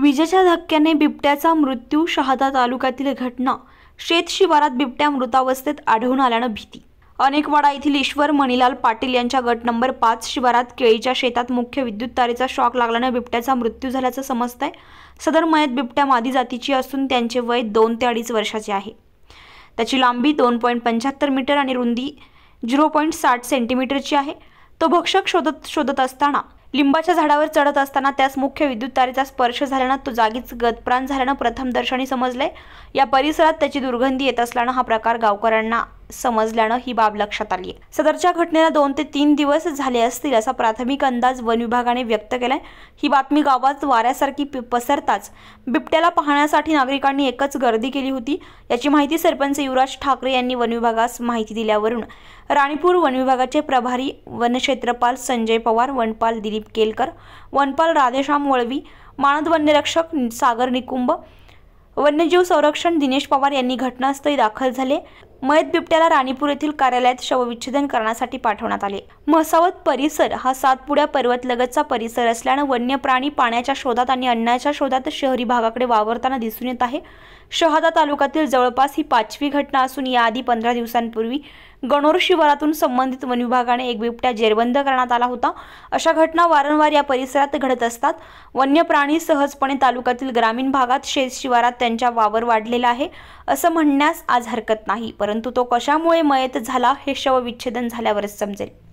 विजेच्या धक्क्याने बिबट्याचा मृत्यू शहादा तालुक्यातील घटना शेत शिवारात बिबट्या मृतावस्थेत आढळून आल्यानं भीती अनेकवाडा येथील ईश्वर मणिलाल पाटील यांच्या गट नंबर पाच शिवारात केळीच्या शेतात मुख्य विद्युत तारेचा शॉक लागल्यानं बिबट्याचा मृत्यू झाल्याचं आहे सदर मयत बिबट्या मादी जातीची असून त्यांचे वय दोन ते अडीच वर्षाचे आहे त्याची लांबी दोन पॉईंट पंच्याहत्तर मीटर आणि रुंदी झिरो पॉईंट साठ सेंटीमीटरची आहे तो भक्षक शोधत शोधत असताना लिंबाच्या झाडावर चढत असताना त्यास मुख्य विद्युत तारेचा स्पर्श झाल्यानं तो जागीच गतप्राण झाल्यानं प्रथमदर्शनी समजले या परिसरात त्याची दुर्गंधी येत असल्यानं हा प्रकार गावकऱ्यांना समजल्यानं ही बाब लक्षात आली आहे सदरच्या घटनेला दोन ते तीन दिवस झाले असतील असा प्राथमिक अंदाज वन विभागाने व्यक्त केलाय ही बातमी गावात वाऱ्यासारखी पसरताच बिबट्याला पाहण्यासाठी नागरिकांनी एकच गर्दी केली होती याची माहिती सरपंच युवराज ठाकरे यांनी वन विभागास माहिती दिल्यावरून राणीपूर वन विभागाचे प्रभारी वनक्षेत्रपाल संजय पवार वनपाल दिलीप केलकर वनपाल राधेश्याम वळवी मानद वन्यरक्षक सागर निकुंभ वन्यजीव संरक्षण दिनेश पवार यांनी घटनास्थळी दाखल झाले मयत बिबट्याला राणीपूर येथील कार्यालयात शवविच्छेदन करण्यासाठी पाठवण्यात आले म्हसावत परिसर हा सातपुड्या पर्वतलगतचा परिसर असल्यानं वन्य प्राणी पाण्याच्या शोधात आणि अन्नाच्या शोधात शहरी भागाकडे वावरताना दिसून येत आहे शहादा तालुक्यातील जवळपास ही पाचवी घटना असून याआधी पंधरा दिवसांपूर्वी गणोर शिवारातून संबंधित वन विभागाने एक बिबट्या जेरबंद करण्यात आला होता अशा घटना वारंवार या परिसरात घडत असतात वन्य प्राणी सहजपणे तालुक्यातील ग्रामीण भागात शेत शिवारात त्यांच्या वावर वाढलेला आहे असं म्हणण्यास आज हरकत नाही परंतु तो कशामुळे मयत झाला हे शवविच्छेदन झाल्यावरच समजेल